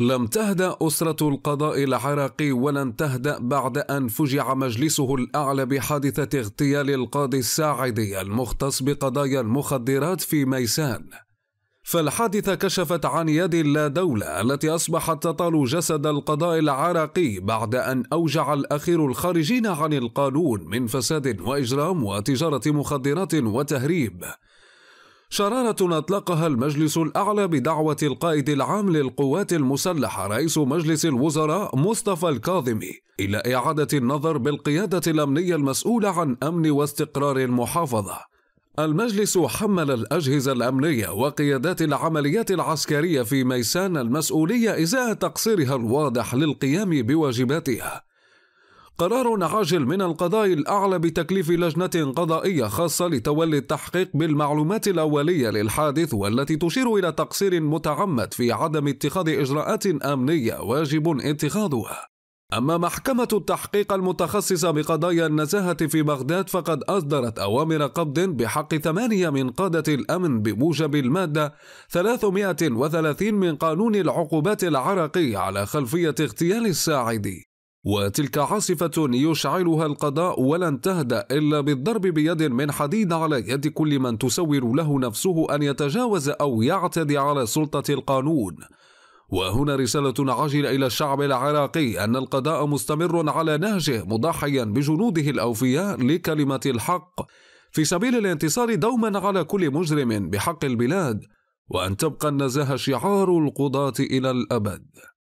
لم تهدأ أسرة القضاء العراقي ولن تهدأ بعد أن فجع مجلسه الأعلى بحادثة اغتيال القاضي الساعدي المختص بقضايا المخدرات في ميسان. فالحادثة كشفت عن يد اللا دولة التي أصبحت تطال جسد القضاء العراقي بعد أن أوجع الأخير الخارجين عن القانون من فساد وإجرام وتجارة مخدرات وتهريب. شرارة أطلقها المجلس الأعلى بدعوة القائد العام للقوات المسلحة رئيس مجلس الوزراء مصطفى الكاظمي إلى إعادة النظر بالقيادة الأمنية المسؤولة عن أمن واستقرار المحافظة. المجلس حمل الأجهزة الأمنية وقيادات العمليات العسكرية في ميسان المسؤولية إزاء تقصيرها الواضح للقيام بواجباتها قرار عاجل من القضاء الأعلى بتكليف لجنة قضائية خاصة لتولي التحقيق بالمعلومات الأولية للحادث والتي تشير إلى تقصير متعمد في عدم اتخاذ إجراءات أمنية واجب اتخاذها. أما محكمة التحقيق المتخصصة بقضايا النزاهة في بغداد فقد أصدرت أوامر قبض بحق ثمانية من قادة الأمن بموجب المادة 330 من قانون العقوبات العراقي على خلفية اغتيال الساعدي وتلك عاصفة يشعلها القضاء ولن تهدأ إلا بالضرب بيد من حديد على يد كل من تسور له نفسه أن يتجاوز أو يعتدي على سلطة القانون وهنا رسالة عاجلة إلى الشعب العراقي أن القضاء مستمر على نهجه مضحيا بجنوده الأوفياء لكلمة الحق في سبيل الانتصار دوما على كل مجرم بحق البلاد وأن تبقى النزاهة شعار القضاة إلى الأبد